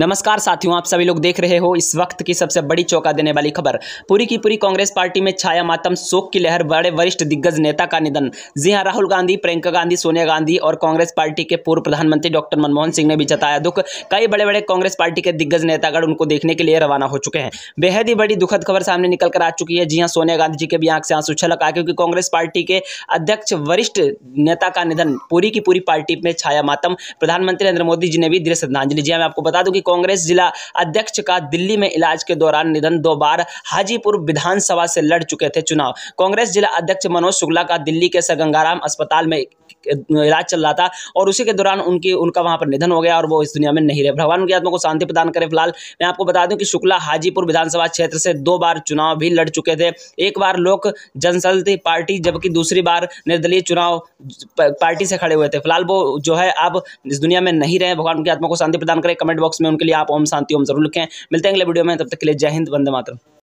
नमस्कार साथियों आप सभी लोग देख रहे हो इस वक्त की सबसे बड़ी चौंका देने वाली खबर पूरी की पूरी कांग्रेस पार्टी में छाया मातम शोक की लहर बड़े वरिष्ठ दिग्गज नेता का निधन जी हां राहुल गांधी प्रियंका गांधी सोनिया गांधी और कांग्रेस पार्टी के पूर्व प्रधानमंत्री डॉक्टर मनमोहन सिंह ने भी जताया दुख कई बड़े बड़े कांग्रेस पार्टी के दिग्गज नेतागढ़ उनको देखने के लिए रवाना हो चुके हैं बेहद ही बड़ी दुखद खबर सामने निकल कर आ चुकी है जी हाँ सोनिया गांधी जी के भी आंख से आंसू छलक आया क्योंकि कांग्रेस पार्टी के अध्यक्ष वरिष्ठ नेता का निधन पूरी की पूरी पार्टी में छाया मातम प्रधानमंत्री नरेंद्र मोदी जी ने भी दृढ़ श्रद्धांजलि जी मैं आपको बता दूँगी कांग्रेस जिला अध्यक्ष का दिल्ली में इलाज के दौरान निधन दो बार हाजीपुर विधानसभा से लड़ चुके थे चुनाव कांग्रेस जिला अध्यक्ष मनोज शुक्ला का दिल्ली के सगंगाराम अस्पताल में इलाज चल रहा था और उसी के दौरान उनकी उनका वहां पर निधन हो गया और वो इस दुनिया में नहीं रहे भगवान उनकी आत्मा को शांति प्रदान करें फिलहाल मैं आपको बता दूं कि शुक्ला हाजीपुर विधानसभा क्षेत्र से दो बार चुनाव भी लड़ चुके थे एक बार लोक जनशक्ति पार्टी जबकि दूसरी बार निर्दलीय चुनाव पार्टी से खड़े हुए थे फिलहाल वो जो है अब इस दुनिया में नहीं रहे भगवान उनकी आत्मा को शांति प्रदान करें कमेंट बॉक्स में उनके लिए आप ओम शांति ओम जरूर लिखें मिलते हैं अगले वीडियो में तब तक के लिए जय हिंद वंदे मातरम